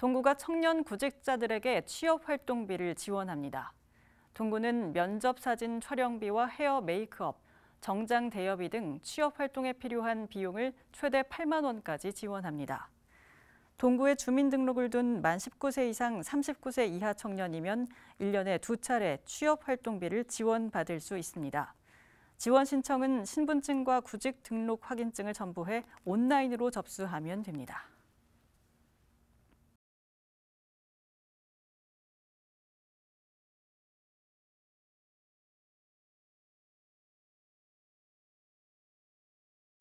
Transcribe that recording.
동구가 청년 구직자들에게 취업활동비를 지원합니다. 동구는 면접사진 촬영비와 헤어 메이크업, 정장 대여비 등 취업활동에 필요한 비용을 최대 8만 원까지 지원합니다. 동구에 주민등록을 둔 만 19세 이상 39세 이하 청년이면 1년에 두 차례 취업활동비를 지원받을 수 있습니다. 지원 신청은 신분증과 구직 등록 확인증을 첨부해 온라인으로 접수하면 됩니다.